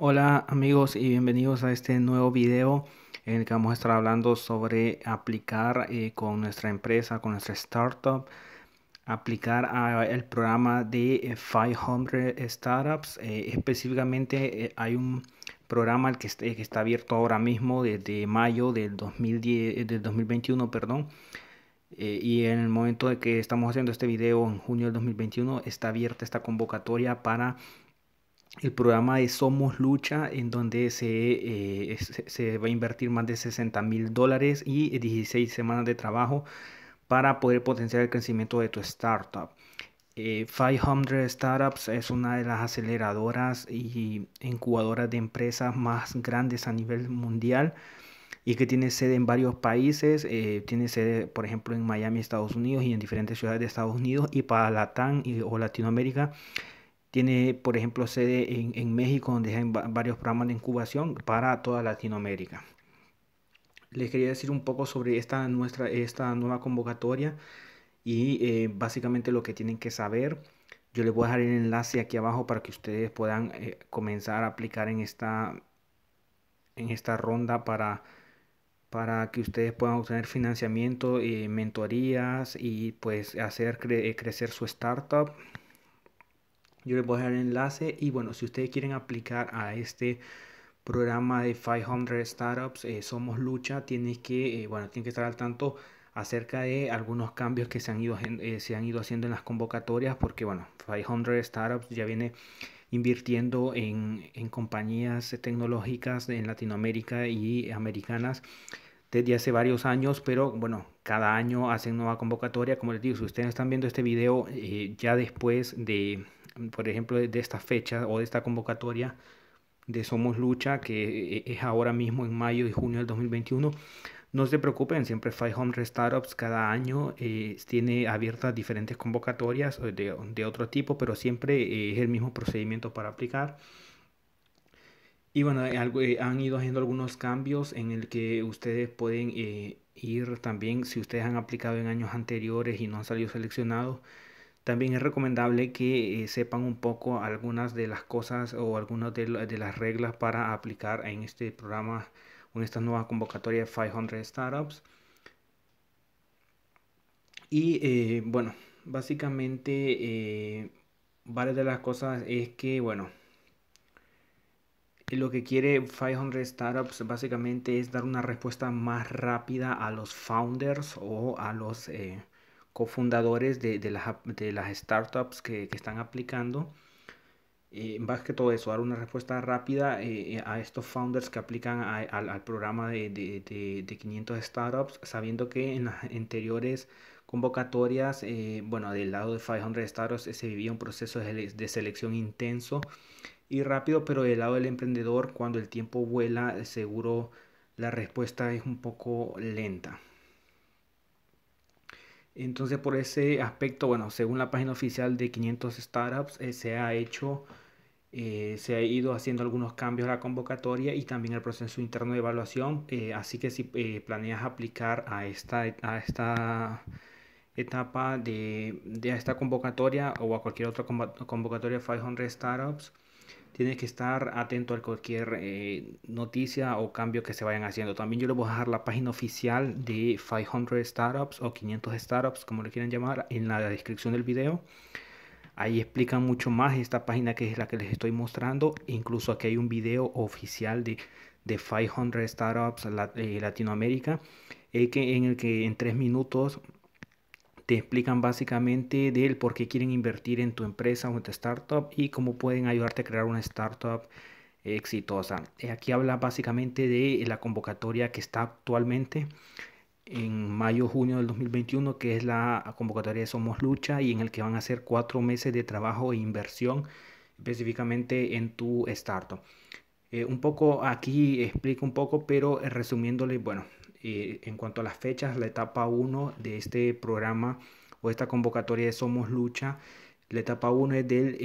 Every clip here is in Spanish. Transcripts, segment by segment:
Hola amigos y bienvenidos a este nuevo video en el que vamos a estar hablando sobre aplicar eh, con nuestra empresa, con nuestra startup, aplicar al programa de 500 eh, Startups. Eh, específicamente hay un programa que, que, está abierto ahora mismo desde mayo del, 2010, del 2021, perdón. y en el momento de que estamos haciendo este video, en junio del 2021, está abierta esta convocatoria para el programa de Somos Lucha, en donde se, eh, se va a invertir más de 60 mil dólares y 16 semanas de trabajo para poder potenciar el crecimiento de tu startup. 500 eh, Startups es una de las aceleradoras y incubadoras de empresas más grandes a nivel mundial y que tiene sede en varios países, eh, tiene sede por ejemplo en Miami, Estados Unidos y en diferentes ciudades de Estados Unidos y para Latam o Latinoamérica tiene, por ejemplo, sede en, en México, donde hay varios programas de incubación para toda Latinoamérica. Les quería decir un poco sobre esta, nuestra, esta nueva convocatoria y eh, básicamente lo que tienen que saber. Yo les voy a dejar el enlace aquí abajo para que ustedes puedan eh, comenzar a aplicar en esta, en esta ronda para, para que ustedes puedan obtener financiamiento, eh, mentorías y pues hacer eh, crecer su startup yo les voy a dar el enlace y bueno, si ustedes quieren aplicar a este programa de 500 Startups, eh, Somos Lucha, tienes que, eh, bueno, tienen que estar al tanto acerca de algunos cambios que se han, ido, eh, se han ido haciendo en las convocatorias, porque bueno, 500 Startups ya viene invirtiendo en, en compañías tecnológicas en Latinoamérica y americanas desde hace varios años, pero bueno, cada año hacen nueva convocatoria. Como les digo, si ustedes están viendo este video ya después de por ejemplo, de esta fecha o de esta convocatoria de Somos Lucha, que eh, eh, es ahora mismo en mayo y junio del 2021. No se preocupen, siempre Five Home Startups cada año eh, tiene abiertas diferentes convocatorias de, de otro tipo, pero siempre es el mismo procedimiento para aplicar. Y bueno, han ido haciendo algunos cambios en el que ustedes pueden ir también, si ustedes han aplicado en años anteriores y no han salido seleccionados, también es recomendable que eh, sepan un poco algunas de las cosas o algunas de, las reglas para aplicar en este programa en esta nueva convocatoria de 500 Startups. Y eh, bueno, básicamente eh, varias de las cosas es que, bueno, lo que quiere 500 Startups básicamente es dar una respuesta más rápida a los founders o a los cofundadores de, de, las, de las, startups que, están aplicando. En eh, más que todo eso, dar una respuesta rápida eh, eh, a estos founders que aplican al programa de, de, de, 500 startups, sabiendo que en las anteriores convocatorias, bueno, del lado de 500 startups se vivía un proceso de, de selección intenso y rápido, pero del lado del emprendedor, cuando el tiempo vuela, seguro la respuesta es un poco lenta. Entonces por ese aspecto, bueno, según la página oficial de 500 startups, eh, se ha hecho, eh, se ha ido haciendo algunos cambios a la convocatoria y también al proceso interno de evaluación. Eh, así que si planeas aplicar a esta, etapa de, esta convocatoria o a cualquier otra convocatoria 500 startups, tienes que estar atento a cualquier eh, noticia o cambio que se vayan haciendo. También yo les voy a dejar la página oficial de 500 Startups o 500 Startups, como le quieran llamar, en la descripción del video. Ahí explican mucho más esta página que es la que les estoy mostrando. Incluso aquí hay un video oficial de, de 500 Startups eh, Latinoamérica, eh, en el que en tres minutos te explican básicamente del por qué quieren invertir en tu empresa o en tu startup y cómo pueden ayudarte a crear una startup exitosa. Eh, aquí habla básicamente de la convocatoria que está actualmente en mayo-junio del 2021, que es la convocatoria de Somos Lucha y en el que van a ser cuatro meses de trabajo e inversión específicamente en tu startup. Eh, un poco aquí explico un poco, pero eh, resumiéndole, bueno, eh, en cuanto a las fechas, la etapa 1 de este programa o esta convocatoria de Somos Lucha. La etapa 1 es del,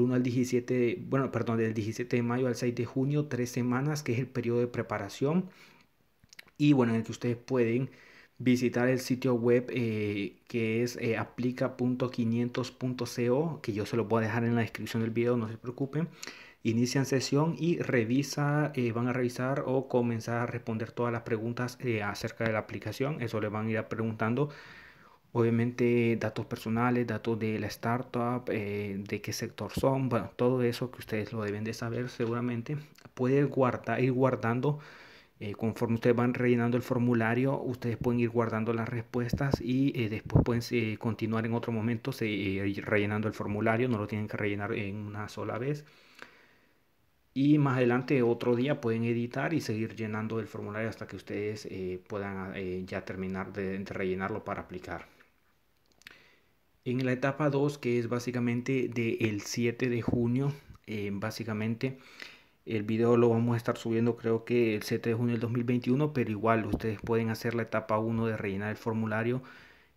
1 eh, al 17, de, bueno, perdón, del 17 de mayo al 6 de junio, tres semanas, que es el periodo de preparación. Y bueno, en el que ustedes pueden visitar el sitio web eh, que es aplica.500.co, que yo se lo voy a dejar en la descripción del video, no se preocupen inician sesión y revisa, eh, van a revisar o comenzar a responder todas las preguntas eh, acerca de la aplicación. Eso le van a ir preguntando. Obviamente datos personales, datos de la startup, eh, de qué sector son, bueno, todo eso que ustedes lo deben de saber seguramente. Puede guardar, ir guardando, conforme ustedes van rellenando el formulario, ustedes pueden ir guardando las respuestas y después pueden continuar en otro momento se, rellenando el formulario, no lo tienen que rellenar en una sola vez y más adelante otro día pueden editar y seguir llenando el formulario hasta que ustedes eh, puedan eh, ya terminar de, rellenarlo para aplicar. En la etapa 2, que es básicamente del el 7 de junio, eh, básicamente el video lo vamos a estar subiendo creo que el 7 de junio del 2021, pero igual ustedes pueden hacer la etapa 1 de rellenar el formulario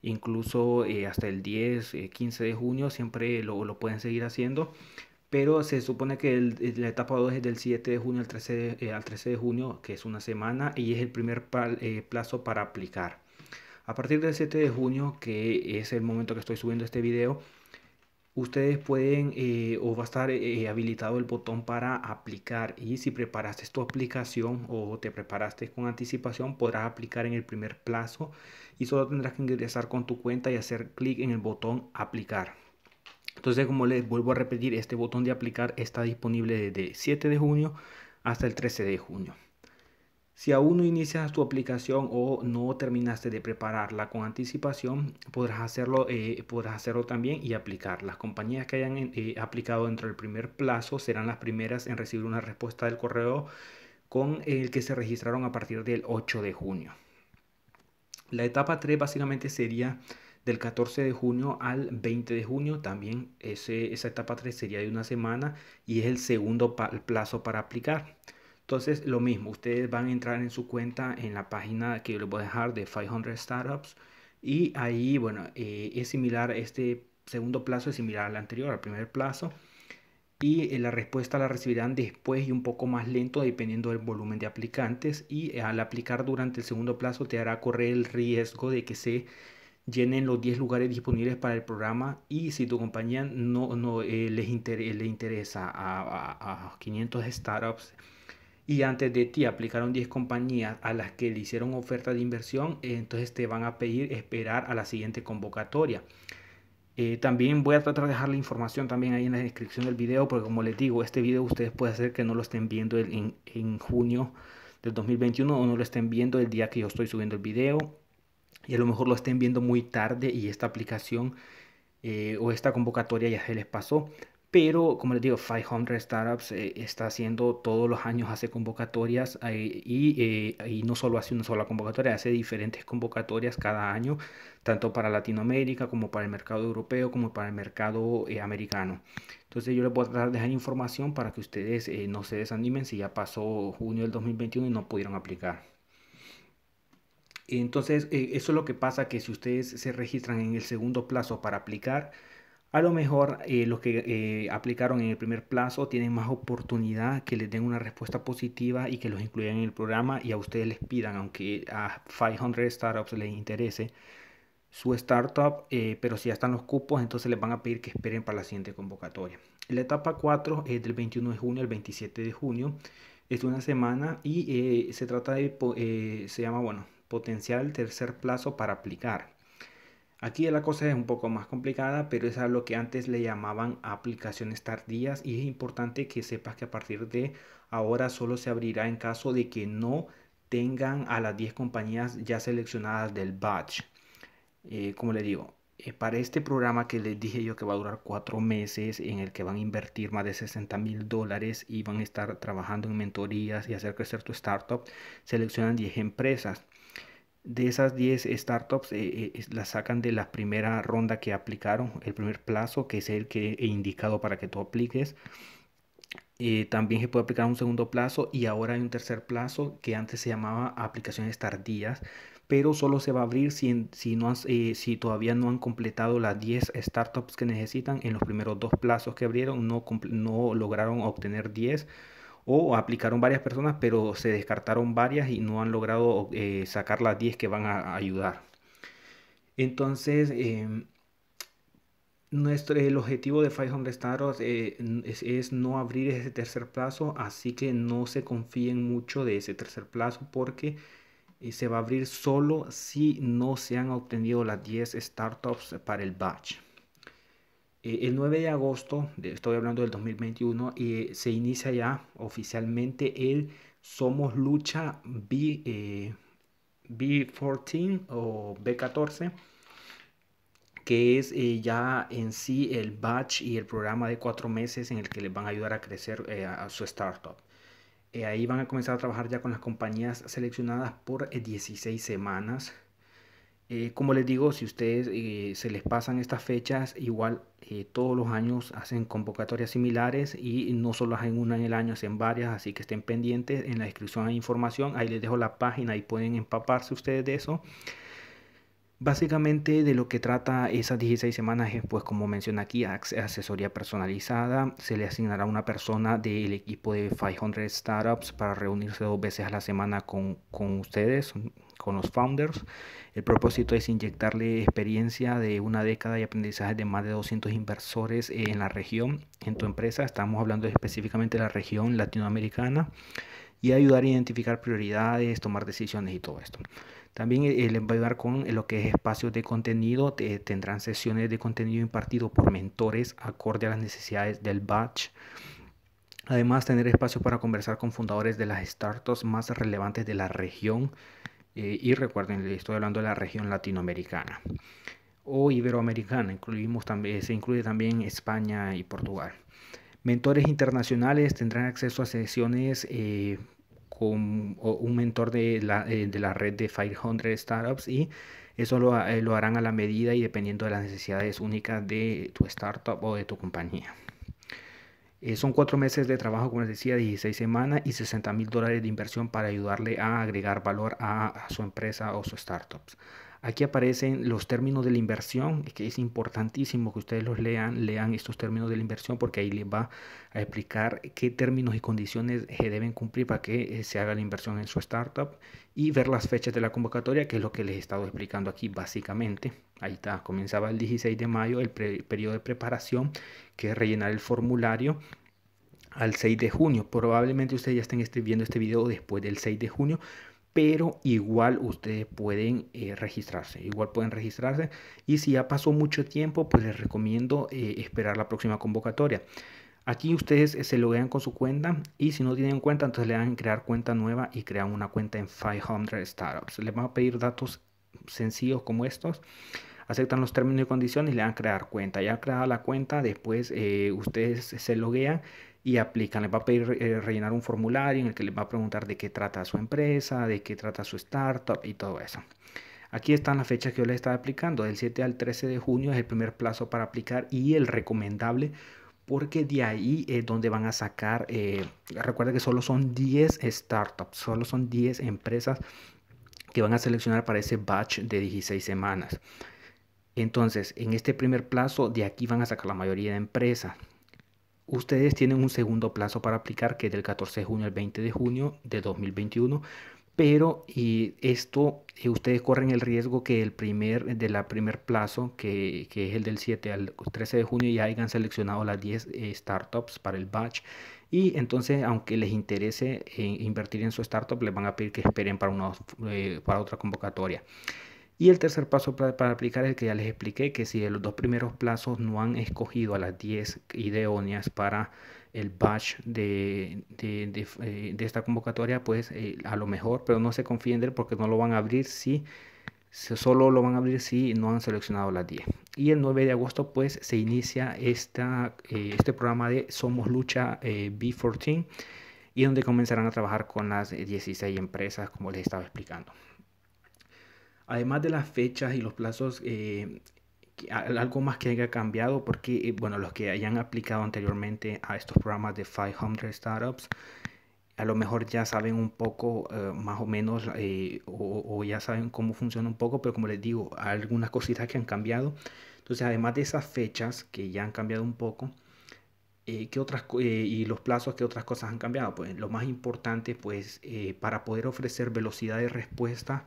incluso hasta el 10, 15 de junio, siempre lo, lo, pueden seguir haciendo pero se supone que eh, la etapa 2 es del 7 de junio al 13 eh, de, junio, que es una semana, y es el primer eh, plazo para aplicar. A partir del 7 de junio, que es el momento que estoy subiendo este video, ustedes pueden o va a estar habilitado el botón para aplicar y si preparaste tu aplicación o te preparaste con anticipación podrás aplicar en el primer plazo y solo tendrás que ingresar con tu cuenta y hacer clic en el botón aplicar entonces, como les vuelvo a repetir, este botón de aplicar está disponible desde 7 de junio hasta el 13 de junio. Si aún no inicias tu aplicación o no terminaste de prepararla con anticipación, podrás hacerlo, eh, podrás hacerlo también y aplicar. Las compañías que hayan eh, aplicado dentro del primer plazo serán las primeras en recibir una respuesta del correo con el que se registraron a partir del 8 de junio. La etapa 3 básicamente sería del 14 de junio al 20 de junio. También ese, esa etapa 3 sería de una semana y es el segundo plazo para aplicar. Entonces, lo mismo, ustedes van a entrar en su cuenta en la página que yo les voy a dejar de 500 Startups y ahí, bueno, eh, es similar, este segundo plazo es similar al anterior, al primer plazo y eh, la respuesta la recibirán después y un poco más lento dependiendo del volumen de aplicantes y eh, al aplicar durante el segundo plazo te hará correr el riesgo de que se llenen los 10 lugares disponibles para el programa y si tu compañía no, no eh, les, eh, interesa a, a, 500 startups y antes de ti aplicaron 10 compañías a las que le hicieron oferta de inversión, entonces te van a pedir esperar a la siguiente convocatoria. Eh, también voy a tratar de dejar la información también ahí en la descripción del video, porque como les digo, este video ustedes puede hacer que no lo estén viendo en, en junio del 2021 o no lo estén viendo el día que yo estoy subiendo el video y a lo mejor lo estén viendo muy tarde y esta aplicación eh, o esta convocatoria ya se les pasó. Pero como les digo, 500 Startups eh, está haciendo todos los años, hace convocatorias eh, y, no solo hace una sola convocatoria, hace diferentes convocatorias cada año, tanto para Latinoamérica como para el mercado europeo como para el mercado americano. Entonces yo les voy a de dejar información para que ustedes no se desanimen si ya pasó junio del 2021 y no pudieron aplicar. Entonces, eh, eso es lo que pasa, que si ustedes se registran en el segundo plazo para aplicar, a lo mejor eh, los que eh, aplicaron en el primer plazo tienen más oportunidad que les den una respuesta positiva y que los incluyan en el programa y a ustedes les pidan, aunque a 500 startups les interese su startup, pero si ya están los cupos, entonces les van a pedir que esperen para la siguiente convocatoria. La etapa 4 es del 21 de junio al 27 de junio, es una semana y se trata de, se llama, bueno, potencial tercer plazo para aplicar. Aquí la cosa es un poco más complicada, pero es a lo que antes le llamaban aplicaciones tardías y es importante que sepas que a partir de ahora solo se abrirá en caso de que no tengan a las 10 compañías ya seleccionadas del batch. Eh, como le digo, eh, para este programa que les dije yo que va a durar 4 meses, en el que van a invertir más de 60 mil dólares y van a estar trabajando en mentorías y hacer crecer tu startup, seleccionan 10 empresas de esas 10 startups eh, eh, las sacan de la primera ronda que aplicaron, el primer plazo, que es el que he indicado para que tú apliques. Eh, también se puede aplicar un segundo plazo y ahora hay un tercer plazo que antes se llamaba aplicaciones tardías, pero solo se va a abrir si, si, si todavía no han completado las 10 startups que necesitan en los primeros dos plazos que abrieron, no, no lograron obtener 10 o aplicaron varias personas, pero se descartaron varias y no han logrado eh, sacar las 10 que van a ayudar. Entonces, em, nuestro, el objetivo de 500 Staros eh, es, no abrir ese tercer plazo, así que no se confíen mucho de ese tercer plazo porque eh, se va a abrir solo si no se han obtenido las 10 startups para el batch. Eh, el 9 de agosto, estoy hablando del 2021, y eh, se inicia ya oficialmente el Somos Lucha B, 14 eh, o B14, que es ya en sí el batch y el programa de cuatro meses en el que les van a ayudar a crecer a su startup. ahí van a comenzar a trabajar ya con las compañías seleccionadas por 16 semanas eh, como les digo, si ustedes eh, se les pasan estas fechas, igual eh, todos los años hacen convocatorias similares y no solo hacen una en el año, hacen varias, así que estén pendientes. En la descripción hay información, ahí les dejo la página, y pueden empaparse ustedes de eso. Básicamente de lo que trata esas 16 semanas es, pues como menciona aquí, asesoría personalizada. Se le asignará una persona del equipo de 500 Startups para reunirse dos veces a la semana con, con ustedes, con los founders. El propósito es inyectarle experiencia de una década y aprendizaje de más de 200 inversores eh, en la región, en tu empresa. Estamos hablando específicamente de la región latinoamericana y ayudar a identificar prioridades, tomar decisiones y todo esto. También les va a ayudar con lo que es espacios de contenido. tendrán sesiones de contenido impartido por mentores acorde a las necesidades del batch. Además, tener espacio para conversar con fundadores de las startups más relevantes de la región. Eh, y recuerden, estoy hablando de la región latinoamericana o iberoamericana, incluimos también, eh, se incluye también España y Portugal. Mentores internacionales tendrán acceso a sesiones eh, con un mentor de la, de la, red de 500 startups y eso lo harán a la medida y dependiendo de las necesidades únicas de tu startup o de tu compañía. Eh, son cuatro meses de trabajo, como les decía, 16 semanas y 60 mil dólares de inversión para ayudarle a agregar valor a, su empresa o su startup. Aquí aparecen los términos de la inversión, que es importantísimo que ustedes los lean, lean estos términos de la inversión porque ahí les va a explicar qué términos y condiciones se deben cumplir para que eh, se haga la inversión en su startup y ver las fechas de la convocatoria, que es lo que les he estado explicando aquí básicamente. Ahí está, comenzaba el 16 de mayo el periodo de preparación, que es rellenar el formulario al 6 de junio. Probablemente ustedes ya estén viendo este video después del 6 de junio, pero igual ustedes pueden eh, registrarse, igual pueden registrarse y si ya pasó mucho tiempo, pues les recomiendo eh, esperar la próxima convocatoria. Aquí ustedes eh, se loguean con su cuenta y si no tienen cuenta, entonces le dan crear cuenta nueva y crean una cuenta en 500 Startups. Les van a pedir datos sencillos como estos aceptan los términos y condiciones y le dan crear cuenta. Ya creada la cuenta, después ustedes se loguean y aplican. Les va a pedir eh, rellenar un formulario en el que les va a preguntar de qué trata su empresa, de qué trata su startup y todo eso. Aquí están las fechas que yo les estaba aplicando. Del 7 al 13 de junio es el primer plazo para aplicar y el recomendable porque de ahí es donde van a sacar, eh, recuerda que solo son 10 startups, solo son 10 empresas que van a seleccionar para ese batch de 16 semanas. Entonces, en este primer plazo, de aquí van a sacar la mayoría de empresas ustedes tienen un segundo plazo para aplicar, que es del 14 de junio al 20 de junio de 2021 pero y esto eh, ustedes corren el riesgo que el primer de la primer plazo que, es el del 7 al 13 de junio ya hayan seleccionado las 10 eh, startups para el batch y entonces aunque les interese eh, invertir en su startup les van a pedir que esperen para una para otra convocatoria y el tercer paso para, aplicar es el que ya les expliqué, que si de los dos primeros plazos no han escogido a las 10 ideóneas para el batch de, eh, esta convocatoria, pues eh, a lo mejor, pero no se confíen porque no lo van a abrir si solo lo van a abrir si no han seleccionado las 10. Y el 9 de agosto pues se inicia eh, este programa de Somos Lucha B14 y donde comenzarán a trabajar con las 16 empresas como les estaba explicando. Además de las fechas y los plazos, eh, algo más que haya cambiado, porque, eh, bueno, los que hayan aplicado anteriormente a estos programas de 500 Startups, a lo mejor ya saben un poco eh, más o menos o, ya saben cómo funciona un poco, pero como les digo, algunas cositas que han cambiado. Entonces, además de esas fechas que ya han cambiado un poco, ¿qué otras, y los plazos, ¿qué otras cosas han cambiado? Pues lo más importante, pues para poder ofrecer velocidad de respuesta,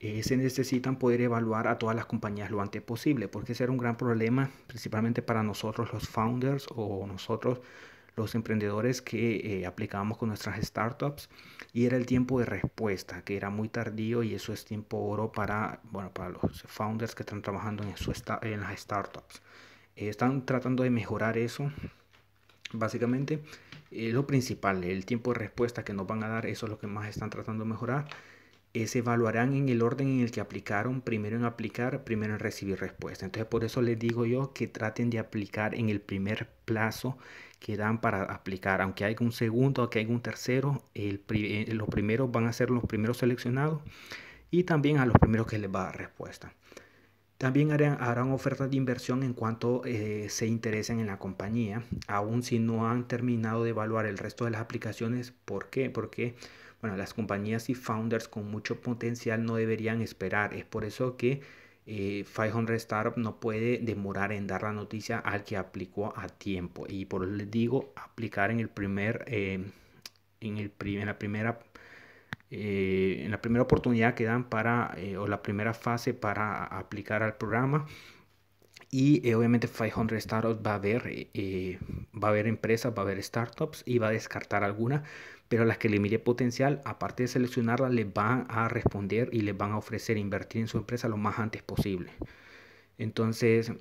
eh, se necesitan poder evaluar a todas las compañías lo antes posible, porque ese era un gran problema, principalmente para nosotros los founders o nosotros los emprendedores que eh, aplicábamos con nuestras startups y era el tiempo de respuesta que era muy tardío y eso es tiempo oro para bueno para los founders que están trabajando en, su en las startups eh, están tratando de mejorar eso básicamente lo principal el tiempo de respuesta que nos van a dar eso es lo que más están tratando de mejorar se evaluarán en el orden en el que aplicaron, primero en aplicar, primero en recibir respuesta. Entonces por eso les digo yo que traten de aplicar en el primer plazo que dan para aplicar, aunque haya un segundo, que haya un tercero, eh, los primeros van a ser los primeros seleccionados y también a los primeros que les va a dar respuesta. También harán, harán, ofertas de inversión en cuanto eh, se interesen en la compañía, aun si no han terminado de evaluar el resto de las aplicaciones. ¿Por qué? Porque bueno, las compañías y founders con mucho potencial no deberían esperar. Es por eso que eh, 500 Startup no puede demorar en dar la noticia al que aplicó a tiempo. Y por eso les digo, aplicar en el primer, eh, en, el, en la primera eh, en la primera oportunidad que dan para, eh, o la primera fase para aplicar al programa. Y obviamente 500 Startups va a haber, va a haber empresas, va a haber startups y va a descartar alguna pero las que le mire potencial, aparte de seleccionarlas, les van a responder y les van a ofrecer invertir en su empresa lo más antes posible. Entonces,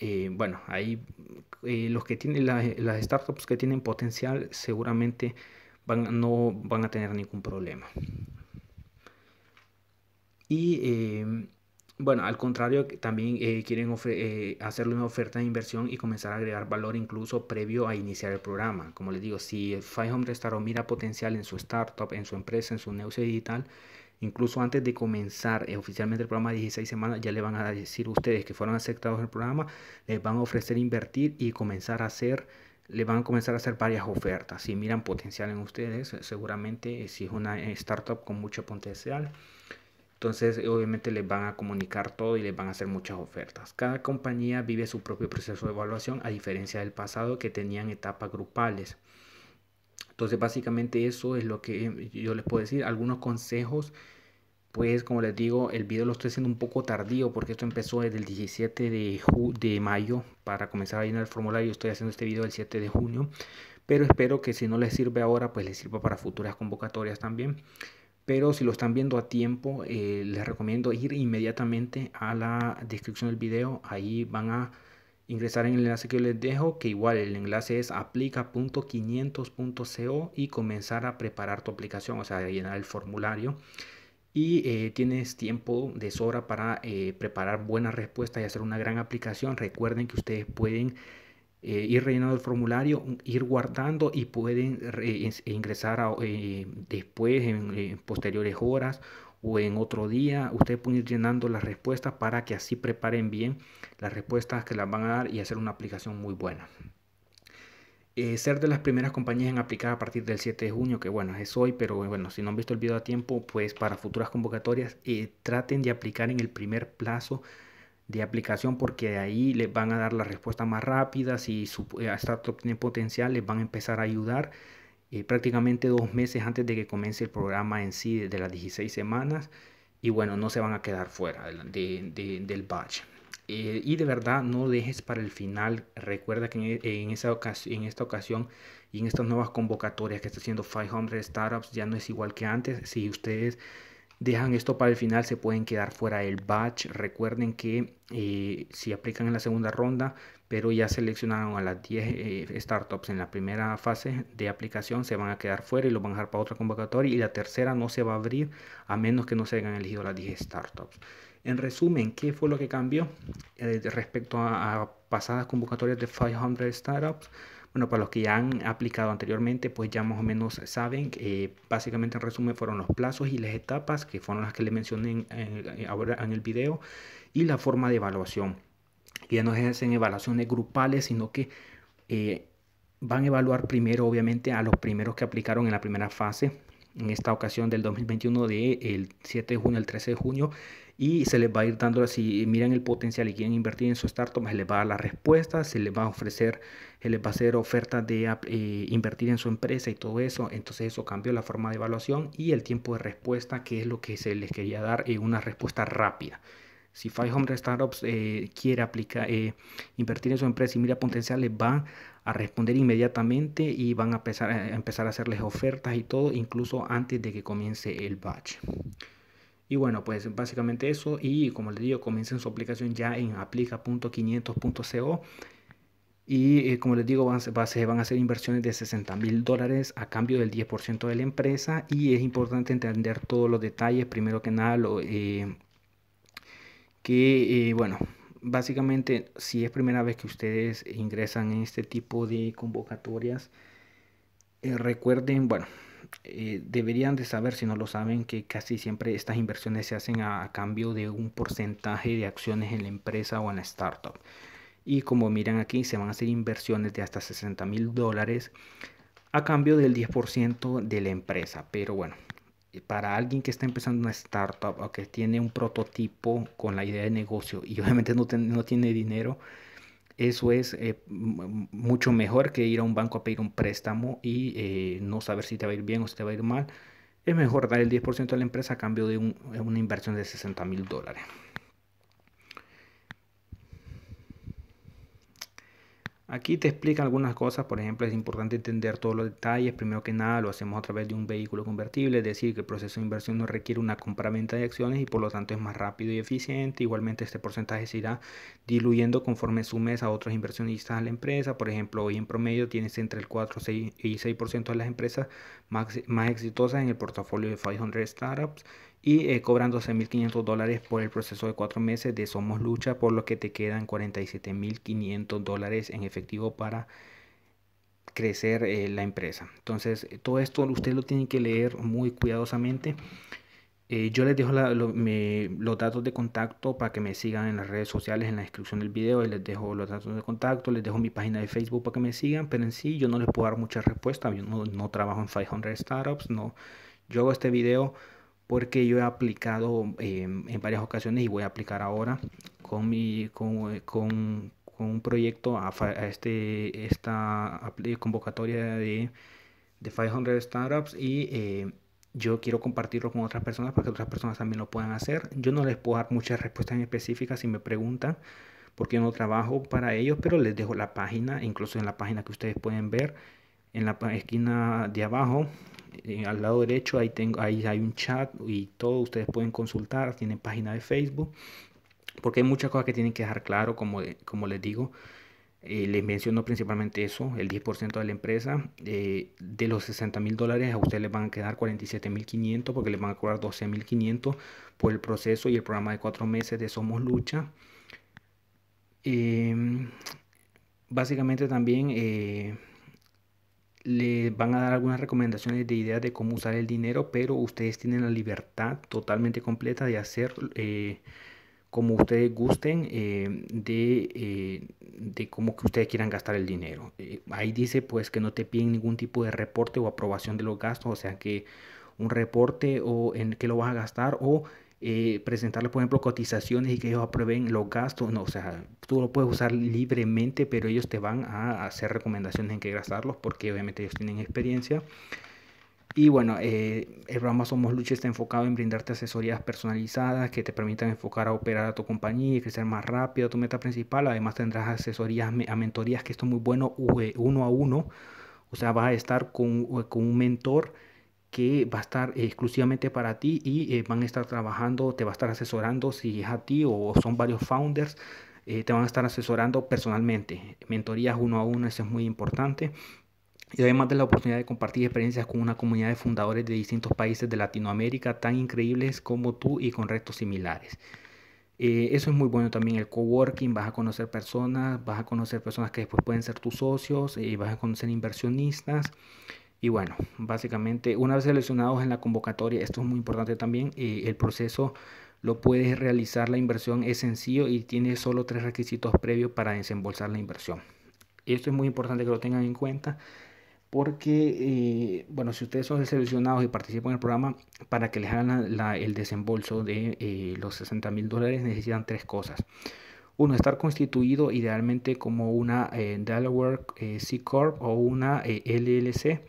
eh, bueno, ahí eh, los que tienen las startups que tienen potencial seguramente van, no van a tener ningún problema. Y eh, bueno, al contrario, también eh, quieren eh, hacerle una oferta de inversión y comenzar a agregar valor incluso previo a iniciar el programa. Como les digo, si Home RESTAURANT mira potencial en su startup, en su empresa, en su negocio digital, incluso antes de comenzar eh, oficialmente el programa de 16 semanas, ya le van a decir ustedes que fueron aceptados el programa, les van a ofrecer invertir y comenzar a hacer le van a comenzar a hacer varias ofertas. Si miran potencial en ustedes, seguramente si es una startup con mucho potencial, entonces, obviamente les van a comunicar todo y les van a hacer muchas ofertas. Cada compañía vive su propio proceso de evaluación, a diferencia del pasado que tenían etapas grupales. Entonces, básicamente eso es lo que eh, yo les puedo decir. Algunos consejos, pues como les digo, el video lo estoy haciendo un poco tardío porque esto empezó desde el 17 de, de mayo para comenzar a llenar el formulario. Estoy haciendo este video el 7 de junio, pero espero que si no les sirve ahora, pues les sirva para futuras convocatorias también pero si lo están viendo a tiempo, eh, les recomiendo ir inmediatamente a la descripción del video. Ahí van a ingresar en el enlace que les dejo, que igual el enlace es aplica.500.co y comenzar a preparar tu aplicación, o sea, llenar el formulario. Y eh, tienes tiempo de sobra para eh, preparar buenas respuestas y hacer una gran aplicación. Recuerden que ustedes pueden eh, ir rellenando el formulario, ir guardando y pueden ingresar eh, después eh, en, posteriores horas o en otro día. Ustedes pueden ir llenando las respuestas para que así preparen bien las respuestas que las van a dar y hacer una aplicación muy buena. ser de las primeras compañías en aplicar a partir del 7 de junio, que bueno, es hoy, pero bueno, si no han visto el video a tiempo, pues para futuras convocatorias, traten de aplicar en el primer plazo de aplicación porque de ahí les van a dar la respuesta más rápida, si su eh, startup tiene potencial les van a empezar a ayudar eh, prácticamente dos meses antes de que comience el programa en sí de las 16 semanas y bueno, no se van a quedar fuera del batch. Eh, y de verdad no dejes para el final, recuerda que en, esa ocasión, en esta ocasión y en estas nuevas convocatorias que está haciendo 500 Startups ya no es igual que antes, si ustedes dejan esto para el final, se pueden quedar fuera del batch. Recuerden que eh, si aplican en la segunda ronda, pero ya seleccionaron a las 10 eh, startups en la primera fase de aplicación, se van a quedar fuera y los van a dejar para otra convocatoria. Y la tercera no se va a abrir a menos que no se hayan elegido las 10 startups. En resumen, ¿qué fue lo que cambió eh, respecto a, a pasadas convocatorias de 500 startups? Bueno, para los que ya han aplicado anteriormente, pues ya más o menos saben, que eh, básicamente en resumen fueron los plazos y las etapas, que fueron las que les mencioné eh, ahora en, el video, y la forma de evaluación. Ya no es en evaluaciones grupales, sino que eh, van a evaluar primero, obviamente, a los primeros que aplicaron en la primera fase, en esta ocasión del 2021 de el 7 de junio al 13 de junio y se les va a ir dando, si miran el potencial y quieren invertir en su startup, se les va a dar la respuesta, se les va a ofrecer, se les va a hacer oferta de eh, invertir en su empresa y todo eso. Entonces eso cambió la forma de evaluación y el tiempo de respuesta, que es lo que se les quería dar, eh, una respuesta rápida. Si Home Startups eh, quiere aplicar, invertir en su empresa y mira potencial, les van a responder inmediatamente y van a empezar, a empezar a hacerles ofertas y todo, incluso antes de que comience el batch. Y bueno, pues básicamente eso. Y como les digo, comiencen su aplicación ya en aplica.500.co. Y eh, como les digo, van, se van a hacer inversiones de 60 mil dólares a cambio del 10% de la empresa. Y es importante entender todos los detalles. Primero que nada, lo, eh, que eh, bueno, básicamente si es primera vez que ustedes ingresan en este tipo de convocatorias, recuerden, bueno, eh, deberían de saber, si no lo saben, que casi siempre estas inversiones se hacen a, cambio de un porcentaje de acciones en la empresa o en la startup. Y como miran aquí, se van a hacer inversiones de hasta 60 mil dólares a cambio del 10% de la empresa. Pero bueno, para alguien que está empezando una startup o que tiene un prototipo con la idea de negocio y obviamente no tiene dinero, eso es eh, mucho mejor que ir a un banco a pedir un préstamo y eh, no saber si te va a ir bien o si te va a ir mal. Es mejor dar el 10% a la empresa a cambio de una inversión de 60 mil dólares. Aquí te explica algunas cosas, por ejemplo, es importante entender todos los detalles. Primero que nada, lo hacemos a través de un vehículo convertible, es decir, que el proceso de inversión no requiere una compra-venta de acciones y por lo tanto es más rápido y eficiente. Igualmente, este porcentaje se irá diluyendo conforme sumes a otros inversionistas a la empresa. Por ejemplo, hoy en promedio tienes entre el 4 y 6% de las empresas más, exitosas en el portafolio de 500 startups y cobran cobrando 12.500 dólares por el proceso de cuatro meses de Somos Lucha, por lo que te quedan 47.500 dólares en efectivo para crecer eh, la empresa. Entonces, eh, todo esto usted lo tienen que leer muy cuidadosamente. Eh, yo les dejo los datos de contacto para que me sigan en las redes sociales, en la descripción del video, les dejo los datos de contacto, les dejo mi página de Facebook para que me sigan, pero en sí yo no les puedo dar mucha respuesta. yo no, trabajo en 500 Startups, no. Yo hago este video porque yo he aplicado em, en varias ocasiones y voy a aplicar ahora con, mi, con, un proyecto a, este, esta convocatoria de, 500 Startups y... Eh, yo quiero compartirlo con otras personas para que otras personas también lo puedan hacer. Yo no les puedo dar muchas respuestas específicas si me preguntan, porque qué no trabajo para ellos, pero les dejo la página, incluso en la página que ustedes pueden ver en la esquina de abajo eh, al lado derecho ahí tengo ahí hay un chat y todo ustedes pueden consultar tienen página de Facebook porque hay muchas cosas que tienen que dejar claro como eh, como les digo eh, les menciono principalmente eso el 10% de la empresa de los 60 mil dólares a ustedes les van a quedar 47 mil 500 porque les van a cobrar 12 mil 500 por el proceso y el programa de cuatro meses de Somos Lucha em, básicamente también le van a dar algunas recomendaciones de ideas de cómo usar el dinero, pero ustedes tienen la libertad totalmente completa de hacer eh, como ustedes gusten eh, de, eh, de, cómo que ustedes quieran gastar el dinero. ahí dice pues que no te piden ningún tipo de reporte o aprobación de los gastos, o sea que un reporte o en qué lo vas a gastar o eh, presentarle, por ejemplo, cotizaciones y que ellos aprueben los gastos. No, o sea, tú lo puedes usar libremente, pero ellos te van a hacer recomendaciones en qué gastarlos porque obviamente ellos tienen experiencia. Y bueno, eh, el programa Somos Lucha está enfocado en brindarte asesorías personalizadas que te permitan enfocar a operar a tu compañía y crecer más rápido tu meta principal. Además tendrás asesorías a mentorías, que esto es muy bueno, uno a uno. O sea, vas a estar con, con un mentor que va a estar exclusivamente para ti y eh, van a estar trabajando, te va a estar asesorando si es a ti o son varios founders, eh, te van a estar asesorando personalmente. Mentorías uno a uno, eso es muy importante. Y además de la oportunidad de compartir experiencias con una comunidad de fundadores de distintos países de Latinoamérica tan increíbles como tú y con retos similares. Eh, eso es muy bueno también, el coworking, vas a conocer personas, vas a conocer personas que después pueden ser tus socios, vas a conocer inversionistas. Y bueno, básicamente, una vez seleccionados en la convocatoria, esto es muy importante también, eh, el proceso lo puedes realizar, la inversión es sencillo y tiene solo tres requisitos previos para desembolsar la inversión. Esto es muy importante que lo tengan en cuenta porque, eh, bueno, si ustedes son seleccionados y participan en el programa, para que les hagan el desembolso de eh, los 60 mil dólares necesitan tres cosas. Uno, estar constituido idealmente como una Delaware C Corp o una LLC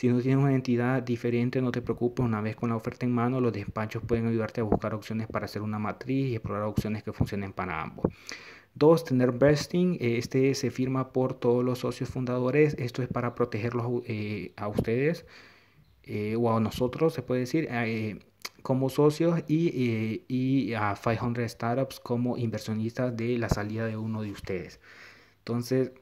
si no tienes una entidad diferente, no te preocupes, una vez con la oferta en mano, los despachos pueden ayudarte a buscar opciones para hacer una matriz y explorar opciones que funcionen para ambos. Dos, tener vesting. Este se firma por todos los socios fundadores. Esto es para protegerlos eh, a ustedes eh, o a nosotros, se puede decir, eh, como socios y, y a 500 startups como inversionistas de la salida de uno de ustedes. Entonces,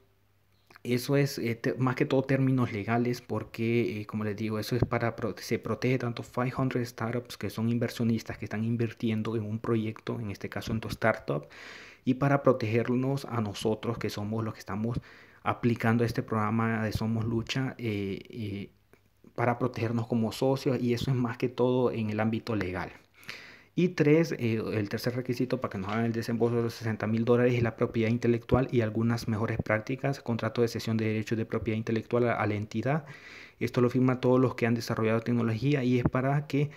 eso es eh, más que todo términos legales porque, eh, como les digo, eso es para se protege tanto 500 startups que son inversionistas que están invirtiendo en un proyecto, en este caso en tu startup, y para protegernos a nosotros que somos los que estamos aplicando este programa de Somos Lucha eh, para protegernos como socios y eso es más que todo en el ámbito legal. Y tres, eh, el tercer requisito para que nos hagan el desembolso de los 60 mil dólares es la propiedad intelectual y algunas mejores prácticas, contrato de cesión de derechos de propiedad intelectual a, la entidad. Esto lo firma todos los que han desarrollado tecnología y es para que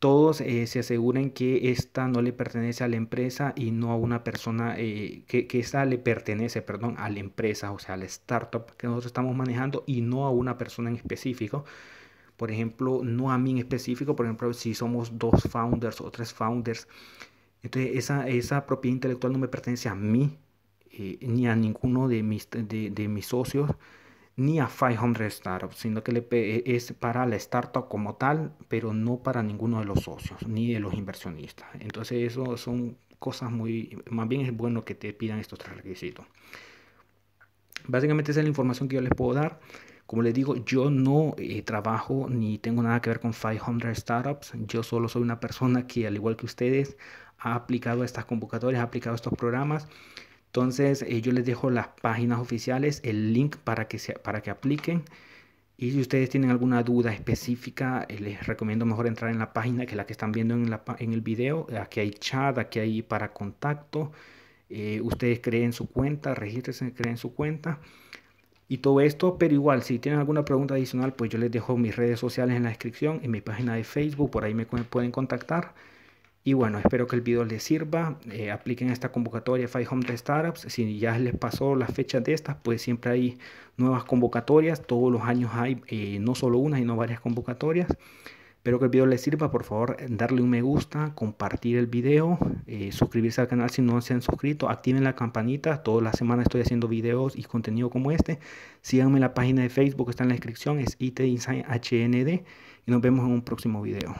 todos eh, se aseguren que esta no le pertenece a la empresa y no a una persona, eh, que, que esta le pertenece, perdón, a la empresa, o sea, a la startup que nosotros estamos manejando y no a una persona en específico, por ejemplo, no a mí en específico, por ejemplo, si somos dos founders o tres founders, entonces esa, esa propiedad intelectual no me pertenece a mí, eh, ni a ninguno de mis, de, mis socios, ni a 500 Startups, sino que e, es para la startup como tal, pero no para ninguno de los socios, ni de los inversionistas. Entonces eso son cosas muy, más bien es bueno que te pidan estos tres requisitos. Básicamente esa es la información que yo les puedo dar. Como les digo, yo no eh, trabajo ni tengo nada que ver con 500 Startups. Yo solo soy una persona que, al igual que ustedes, ha aplicado estas convocatorias, ha aplicado estos programas. Entonces, eh, yo les dejo las páginas oficiales, el link para que, se, para que apliquen. Y si ustedes tienen alguna duda específica, eh, les recomiendo mejor entrar en la página que la que están viendo en, el video. Aquí hay chat, aquí hay para contacto. ustedes creen su cuenta, regístrense, creen su cuenta y todo esto, pero igual, si tienen alguna pregunta adicional, pues yo les dejo mis redes sociales en la descripción, en mi página de Facebook, por ahí me pueden contactar. Y bueno, espero que el video les sirva. Eh, apliquen esta convocatoria Five 500 Startups. Si ya les pasó la fecha de estas, pues siempre hay nuevas convocatorias. Todos los años hay eh, no solo una, sino varias convocatorias. Espero que el video les sirva, por favor darle un me gusta, compartir el video, eh, suscribirse al canal si no se han suscrito, activen la campanita, todas las semanas estoy haciendo videos y contenido como este. Síganme en la página de Facebook, está en la descripción, es IT y nos vemos en un próximo video.